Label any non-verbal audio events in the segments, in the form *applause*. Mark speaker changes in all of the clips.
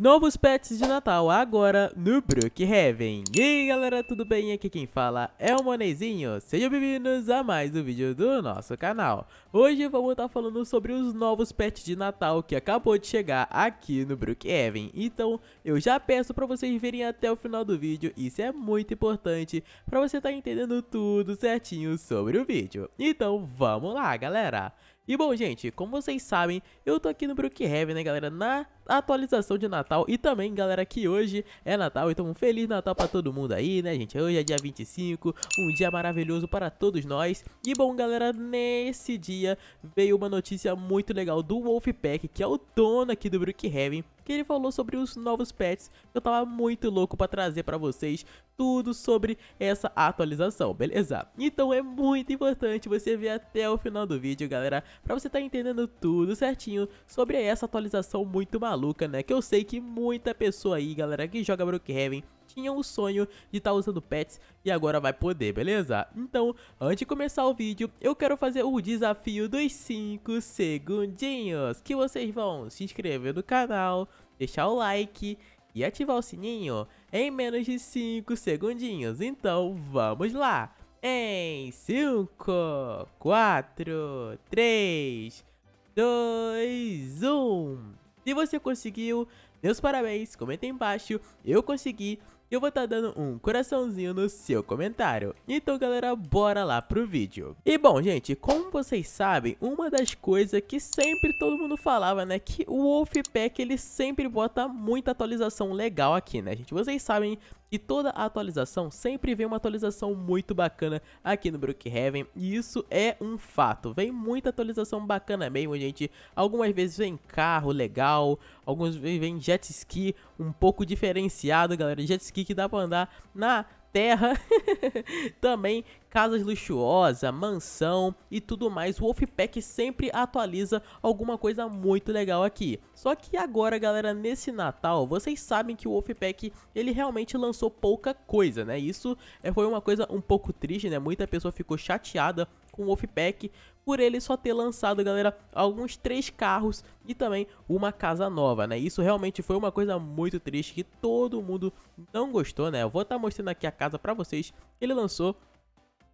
Speaker 1: Novos pets de Natal agora no Brookhaven. E aí galera, tudo bem? Aqui quem fala é o Monezinho. Sejam bem-vindos a mais um vídeo do nosso canal. Hoje vamos estar tá falando sobre os novos pets de Natal que acabou de chegar aqui no Brookhaven. Então eu já peço para vocês verem até o final do vídeo, isso é muito importante para você estar tá entendendo tudo certinho sobre o vídeo. Então vamos lá galera! E bom, gente, como vocês sabem, eu tô aqui no Brookhaven, né, galera, na atualização de Natal e também, galera, que hoje é Natal, então um Feliz Natal pra todo mundo aí, né, gente? Hoje é dia 25, um dia maravilhoso para todos nós. E bom, galera, nesse dia veio uma notícia muito legal do Wolfpack, que é o dono aqui do Brookhaven, que ele falou sobre os novos pets. Eu tava muito louco para trazer para vocês tudo sobre essa atualização, beleza? Então é muito importante você ver até o final do vídeo, galera, para você estar tá entendendo tudo certinho sobre essa atualização muito maluca, né? Que eu sei que muita pessoa aí, galera, que joga Brookhaven tinha o sonho de estar tá usando pets e agora vai poder, beleza? Então, antes de começar o vídeo, eu quero fazer o desafio dos 5 segundinhos, que vocês vão se inscrever no canal, deixar o like e ativar o sininho em menos de 5 segundinhos. Então, vamos lá! Em 5, 4, 3, 2, 1... Se você conseguiu, meus parabéns, comenta aí embaixo, eu consegui, eu vou estar tá dando um coraçãozinho no seu comentário. Então galera, bora lá pro vídeo. E bom gente, como vocês sabem, uma das coisas que sempre todo mundo falava, né, que o Wolfpack ele sempre bota muita atualização legal aqui, né gente, vocês sabem e toda a atualização sempre vem uma atualização muito bacana aqui no Brookhaven e isso é um fato. Vem muita atualização bacana mesmo, gente. Algumas vezes vem carro legal, algumas vezes vem jet ski um pouco diferenciado, galera. Jet ski que dá pra andar na terra, *laughs* também casas luxuosas, mansão e tudo mais. O Wolfpack sempre atualiza alguma coisa muito legal aqui. Só que agora, galera, nesse Natal, vocês sabem que o Wolfpack, ele realmente lançou pouca coisa, né? Isso eh, foi uma coisa um pouco triste, né? Muita pessoa ficou chateada com o Wolfpack, por ele só ter lançado, galera, alguns três carros e também uma casa nova, né? Isso realmente foi uma coisa muito triste que todo mundo não gostou, né? Eu vou estar tá mostrando aqui a casa para vocês ele lançou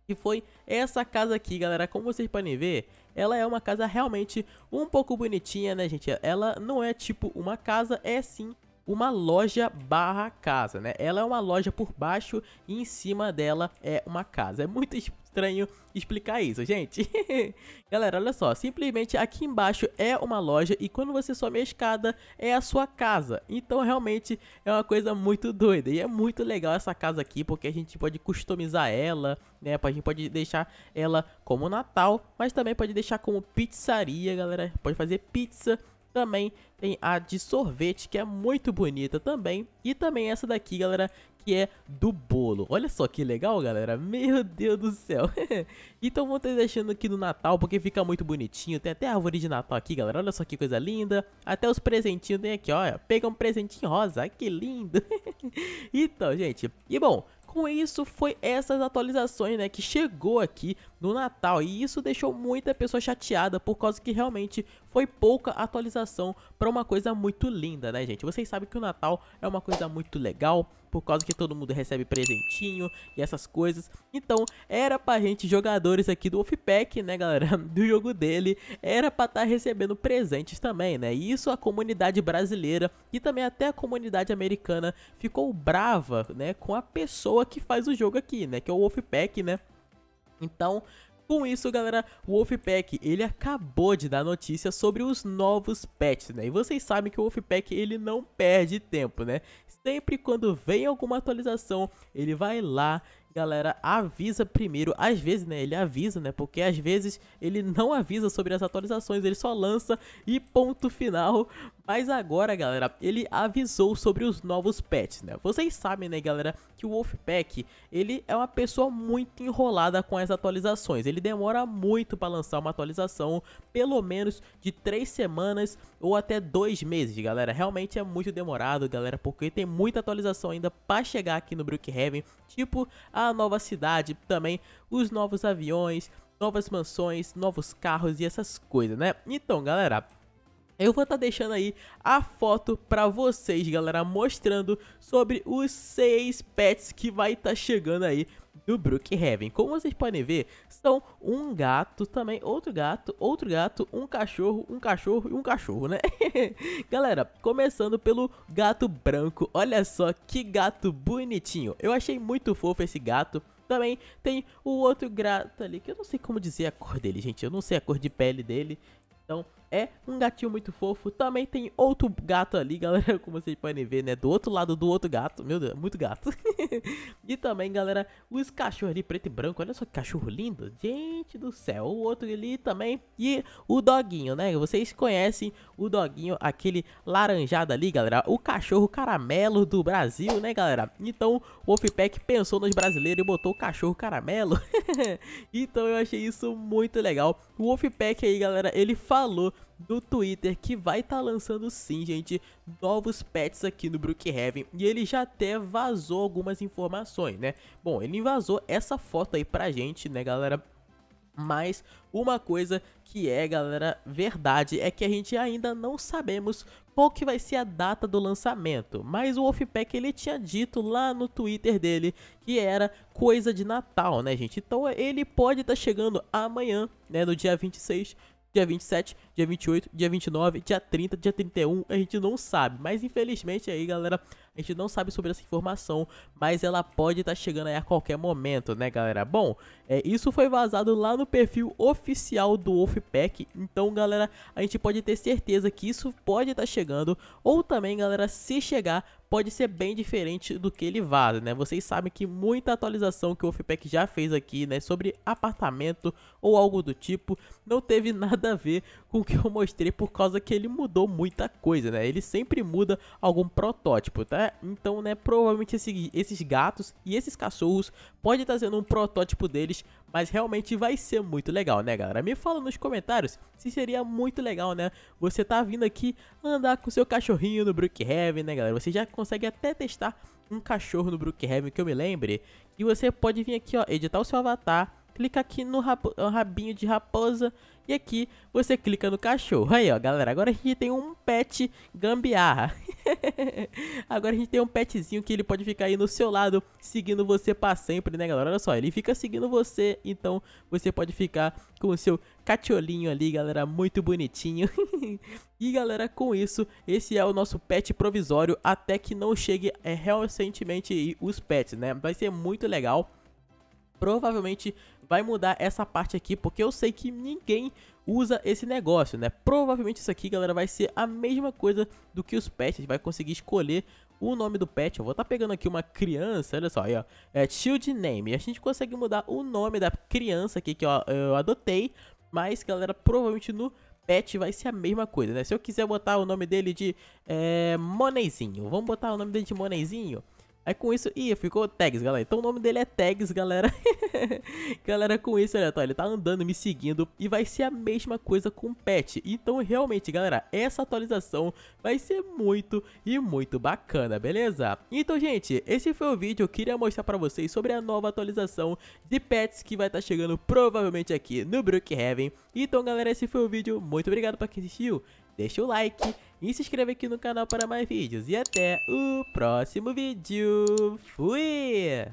Speaker 1: que foi essa casa aqui, galera. Como vocês podem ver, ela é uma casa realmente um pouco bonitinha, né, gente? Ela não é tipo uma casa, é sim uma loja barra casa, né? Ela é uma loja por baixo e em cima dela é uma casa. É muito estranho explicar isso, gente. *laughs* Galera, olha só, simplesmente aqui embaixo é uma loja e quando você sobe a escada é a sua casa. Então realmente é uma coisa muito doida e é muito legal essa casa aqui porque a gente pode customizar ela, né? A gente pode deixar ela como Natal, mas também pode deixar como pizzaria, galera. Pode fazer pizza também tem a de sorvete, que é muito bonita também. E também essa daqui, galera, que é do bolo. Olha só que legal, galera. Meu Deus do céu. *laughs* então vou estar deixando aqui no Natal, porque fica muito bonitinho. Tem até árvore de Natal aqui, galera. Olha só que coisa linda. Até os presentinhos tem aqui, olha. Pega um presentinho rosa, que lindo. *laughs* então, gente. E bom, com isso foi essas atualizações, né, que chegou aqui no Natal e isso deixou muita pessoa chateada por causa que realmente foi pouca atualização para uma coisa muito linda, né, gente? Vocês sabem que o Natal é uma coisa muito legal, por causa que todo mundo recebe presentinho e essas coisas. Então, era pra gente, jogadores aqui do Wolfpack, né, galera, *laughs* do jogo dele, era pra estar tá recebendo presentes também, né? E isso a comunidade brasileira e também até a comunidade americana ficou brava, né, com a pessoa que faz o jogo aqui, né, que é o Wolfpack, né? Então, com isso, galera, o Wolfpack, ele acabou de dar notícia sobre os novos pets, né? E vocês sabem que o Wolfpack, ele não perde tempo, né? Sempre quando vem alguma atualização, ele vai lá galera, avisa primeiro. Às vezes, né, ele avisa, né, porque às vezes ele não avisa sobre as atualizações, ele só lança e ponto final. Mas agora, galera, ele avisou sobre os novos pets, né? Vocês sabem, né, galera, que o Wolfpack, ele é uma pessoa muito enrolada com as atualizações. Ele demora muito para lançar uma atualização, pelo menos de 3 semanas ou até 2 meses, galera. Realmente é muito demorado, galera, porque tem muita atualização ainda para chegar aqui no Brookhaven, tipo a nova cidade, também os novos aviões, novas mansões, novos carros e essas coisas, né? Então, galera, eu vou estar tá deixando aí a foto para vocês, galera, mostrando sobre os seis pets que vai estar tá chegando aí do Brookhaven. Como vocês podem ver, são um gato também, outro gato, outro gato, um cachorro, um cachorro e um cachorro, né? *laughs* Galera, começando pelo gato branco, olha só que gato bonitinho. Eu achei muito fofo esse gato. Também tem o outro gato ali, que eu não sei como dizer a cor dele, gente. Eu não sei a cor de pele dele. Então, é um gatinho muito fofo. Também tem outro gato ali, *laughs* galera, como vocês podem ver, né? Do outro lado do outro gato. Meu Deus, muito gato. *laughs* e também, galera, os cachorros ali, preto e branco. Olha só que cachorro lindo. Gente do céu. O outro ali também. E o doguinho, né? Vocês conhecem o doguinho, aquele laranjado ali, galera. O cachorro caramelo do Brasil, né, galera? Então, o Wolfpack pensou nos brasileiros e botou o cachorro caramelo. *laughs* então, eu achei isso muito legal. O Wolfpack aí, galera, ele falou do Twitter que vai estar tá lançando sim, gente, novos pets aqui no Brookhaven. E ele já até vazou algumas informações, né? Bom, ele vazou essa foto aí pra gente, né, galera? Mas uma coisa que é, galera, verdade é que a gente ainda não sabemos qual que vai ser a data do lançamento. Mas o Wolfpack ele tinha dito lá no Twitter dele que era coisa de Natal, né, gente? Então ele pode estar tá chegando amanhã, né, no dia 26, dia 27, dia 28, dia 29, dia 30, dia 31, a gente não sabe. Mas infelizmente aí, galera, a gente não sabe sobre essa informação, mas ela pode estar tá chegando aí a qualquer momento, né, galera? Bom, é, isso foi vazado lá no perfil oficial do Wolfpack, então, galera, a gente pode ter certeza que isso pode estar tá chegando, ou também, galera, se chegar, pode ser bem diferente do que ele vaza, né? Vocês sabem que muita atualização que o Wolfpack já fez aqui, né, sobre apartamento ou algo do tipo, não teve *laughs* nada a ver com o que eu mostrei por causa que ele mudou muita coisa, né? Ele sempre muda algum protótipo, tá? né? Então, né, provavelmente esse, esses gatos e esses cachorros pode estar sendo um protótipo deles, mas realmente vai ser muito legal, né, galera? Me fala nos comentários se seria muito legal, né? Você tá vindo aqui andar com seu cachorrinho no Brookhaven, né, galera? Você já consegue até testar um cachorro no Brookhaven, que eu me lembre. E você pode vir aqui, ó, editar o seu avatar clica aqui no rabo, rabinho de raposa e aqui você clica no cachorro. Aí, ó, galera, agora a gente tem um pet gambiarra. *laughs* agora a gente tem um petzinho que ele pode ficar aí no seu lado, seguindo você para sempre, né, galera? Olha só, ele fica seguindo você, então você pode ficar com o seu catiolinho ali, galera, muito bonitinho. *laughs* e, galera, com isso, esse é o nosso pet provisório, até que não chegue é, recentemente os pets, né? Vai ser muito legal provavelmente vai mudar essa parte aqui, porque eu sei que ninguém usa esse negócio, né? Provavelmente isso aqui, galera, vai ser a mesma coisa do que os pets, a gente vai conseguir escolher o nome do pet. Eu vou estar tá pegando aqui uma criança, olha só, aí, ó, é Child Name, e a gente consegue mudar o nome da criança aqui que eu, eu adotei, mas, galera, provavelmente no pet vai ser a mesma coisa, né? Se eu quiser botar o nome dele de é, eh, Monezinho, vamos botar o nome dele de Monezinho... Aí é com isso, Ih, ficou Tags, galera. Então o nome dele é Tags, galera. *laughs* galera, com isso, olha, tá, ele tá andando, me seguindo e vai ser a mesma coisa com o Pet. Então, realmente, galera, essa atualização vai ser muito e muito bacana, beleza? Então, gente, esse foi o vídeo. Eu queria mostrar pra vocês sobre a nova atualização de Pets que vai estar tá chegando provavelmente aqui no Brookhaven. Então, galera, esse foi o vídeo. Muito obrigado pra quem assistiu. Deixa o like e se inscreva aqui no canal para mais vídeos. E até o próximo vídeo. Fui!